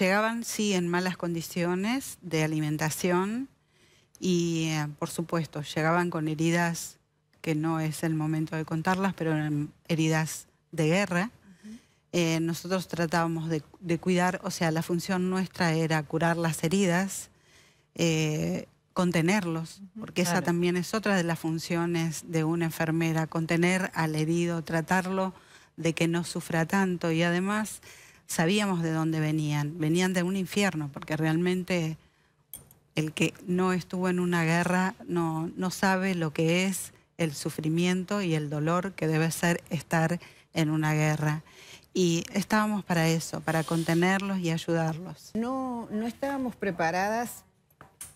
llegaban sí en malas condiciones de alimentación y eh, por supuesto llegaban con heridas que no es el momento de contarlas, pero eran heridas de guerra. Eh, nosotros tratábamos de, cuidar, o sea, la función nuestra era curar las heridas, eh, contenerlos, porque esa también es otra de las funciones de una enfermera, contener al herido, tratarlo de que no sufra tanto y además sabíamos de dónde venían. Venían de un infierno, porque realmente el que no estuvo en una guerra no, no sabe lo que es el sufrimiento y el dolor que debe ser estar en una guerra. Y estábamos para eso, para contenerlos y ayudarlos. No, no estábamos preparadas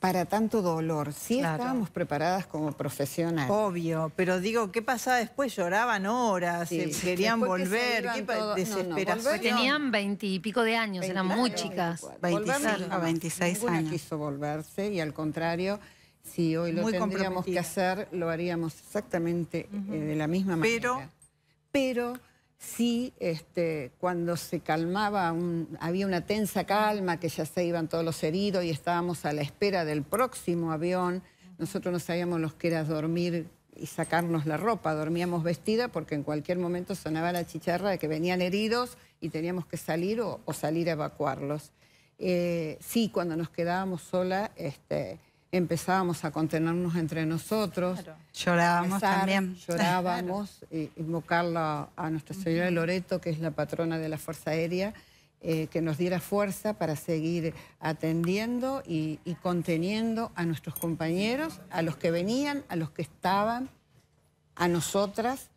para tanto dolor. Sí estábamos preparadas como profesionales. Obvio, pero digo, ¿qué pasaba después? Lloraban horas, querían volver, qué desesperación. Tenían veintipico de años, eran muy chicas. 26, a 26 Ninguna años. quiso volverse y al contrario... Si hoy lo muy tendríamos que hacer, lo haríamos exactamente eh, de la misma manera. Pero, pero sí, este, cuando se calmaba, había una tensa calma, que ya se iban todos los heridos y estábamos a la espera del próximo avión. Nosotros no sabíamos los que era dormir y sacarnos la ropa, dormíamos vestida porque en cualquier momento sonaba la chicharra de que venían heridos y teníamos que salir o, salir a evacuarlos. Eh, sí, cuando nos quedábamos sola, este, empezábamos a contenernos entre nosotros. Llorábamos también. Llorábamos, Y eh, invocarla a Nuestra Señora Loreto, que es la patrona de la Fuerza Aérea, eh, que nos diera fuerza para seguir atendiendo y, conteniendo a nuestros compañeros, a los que venían, a los que estaban, a nosotras,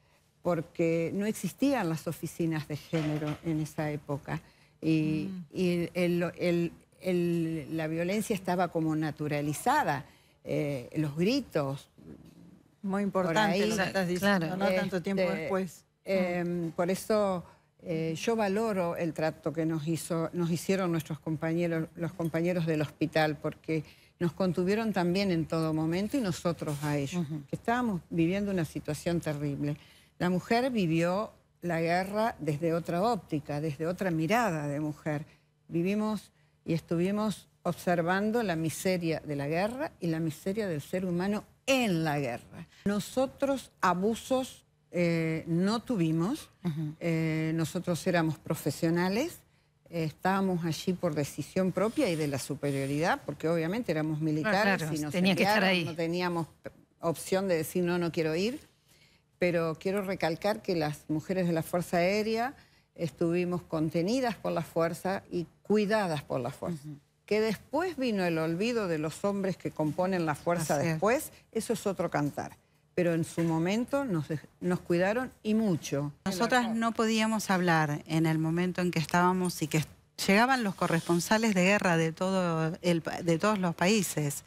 porque no existían las oficinas de género en esa época. Y, mm. el el, la violencia estaba como naturalizada, eh, los gritos. Muy importante no tanto este, tiempo después. Em, por eso eh, yo valoro el trato que nos, hizo, nos hicieron nuestros compañeros, los compañeros del hospital, porque nos contuvieron también en todo momento y nosotros a ellos, que estábamos viviendo una situación terrible. La mujer vivió la guerra desde otra óptica, desde otra mirada de mujer. Vivimos y estuvimos observando la miseria de la guerra y la miseria del ser humano en la guerra. Nosotros abusos eh, no tuvimos, eh, nosotros éramos profesionales, eh, estábamos allí por decisión propia y de la superioridad, porque obviamente éramos militares y tenía que estar ahí. no teníamos opción de decir no, no quiero ir, pero quiero recalcar que las mujeres de la Fuerza Aérea estuvimos contenidas por la fuerza y cuidadas por la fuerza. Que después vino el olvido de los hombres que componen la fuerza después, eso es otro cantar. Pero en su momento nos, nos cuidaron y mucho. Nosotras no podíamos hablar en el momento en que estábamos y que llegaban los corresponsales de guerra de, todo de todos los países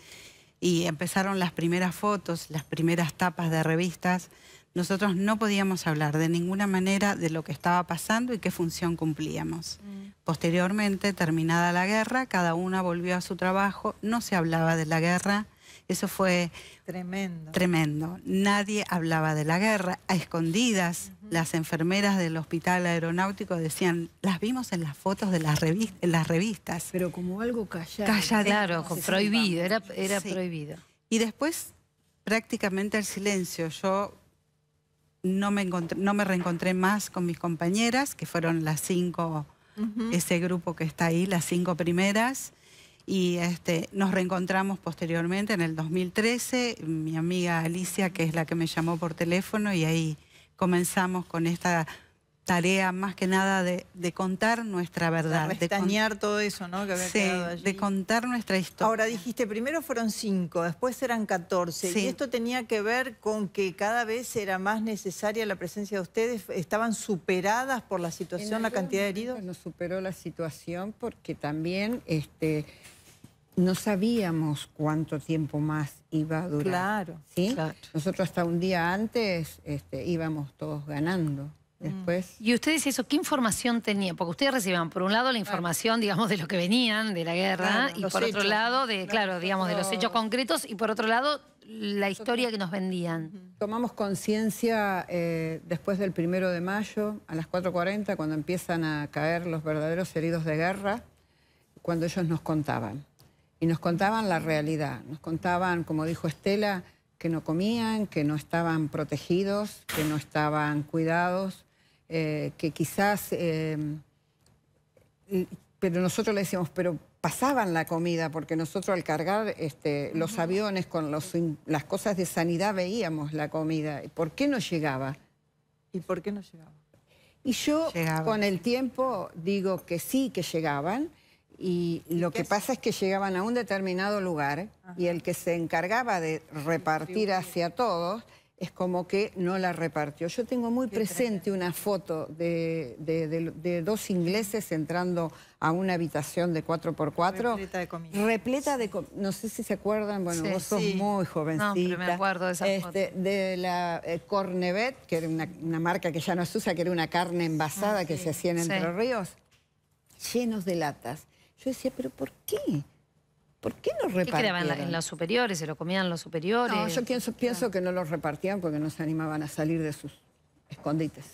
y empezaron las primeras fotos, las primeras tapas de revistas nosotros no podíamos hablar de ninguna manera de lo que estaba pasando y qué función cumplíamos. Mm. Posteriormente, terminada la guerra, cada una volvió a su trabajo, no se hablaba de la guerra. Eso fue tremendo. tremendo. Nadie hablaba de la guerra. A escondidas, las enfermeras del hospital aeronáutico decían, las vimos en las fotos de las, revistas. Pero como algo callado. Callado. Claro, prohibido, era, prohibido. Y después prácticamente el silencio. Yo no me, no me reencontré más con mis compañeras, que fueron las cinco, ese grupo que está ahí, las cinco primeras. Y este, nos reencontramos posteriormente en el 2013, mi amiga Alicia, que es la que me llamó por teléfono, y ahí comenzamos con esta tarea más que nada de, contar nuestra verdad. De restañar todo eso, ¿no? sí, de contar nuestra historia. Ahora dijiste, primero fueron cinco, después eran catorce. Y esto tenía que ver con que cada vez era más necesaria la presencia de ustedes. ¿Estaban superadas por la situación, la cantidad de heridos? Nos superó la situación porque también este, no sabíamos cuánto tiempo más iba a durar. Claro, Nosotros hasta un día antes este, íbamos todos ganando. Mm. ¿Y ustedes eso, qué información tenían? Porque ustedes recibían, por un lado, la información, digamos, de lo que venían, de la guerra, y por otro lado, de, claro, digamos, de los hechos concretos, y por otro lado, la historia que nos vendían. Tomamos conciencia eh, después del primero de mayo, a las 4.40, cuando empiezan a caer los verdaderos heridos de guerra, cuando ellos nos contaban. Y nos contaban la realidad, nos contaban, como dijo Estela, que no comían, que no estaban protegidos, que no estaban cuidados, eh, que quizás... Em, pero nosotros le decíamos, pero pasaban la comida, porque nosotros al cargar este, los aviones con las cosas de sanidad veíamos la comida. ¿Por qué no llegaba? ¿Y por qué no llegaba? Y yo con el tiempo digo que sí que llegaban, y lo que pasa es que llegaban a un determinado lugar y el que se encargaba de repartir hacia todos es como que no la repartió. Yo tengo muy presente una foto de, dos ingleses entrando a una habitación de 4x4. Repleta de comida. Repleta de No sé si se acuerdan, bueno, vos sos muy jovencita. No, me acuerdo de esa este, De la eh, Cornevet, que era una, marca que ya no se usa, que era una carne envasada ah, que se hacía en Entre Ríos, llenos de latas. Yo decía, ¿pero por qué? ¿Por qué no repartían? ¿Qué quedaban en las superiores? ¿Se lo comían los superiores? No, yo pienso, pienso que no los repartían porque no se animaban a salir de sus escondites.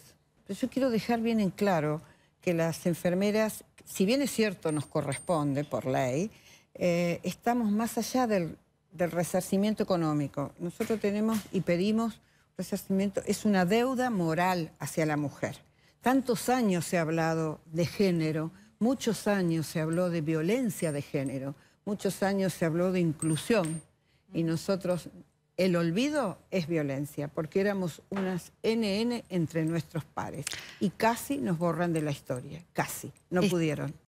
Pero yo quiero dejar bien en claro que las enfermeras, si bien es cierto nos corresponde por ley, eh, estamos más allá del, del resarcimiento económico. Nosotros tenemos y pedimos resarcimiento, es una deuda moral hacia la mujer. Tantos años se ha hablado de género, muchos años se habló de violencia de género muchos años se habló de inclusión y nosotros, el olvido es violencia, porque éramos unas NN entre nuestros pares y casi nos borran de la historia, casi, no pudieron.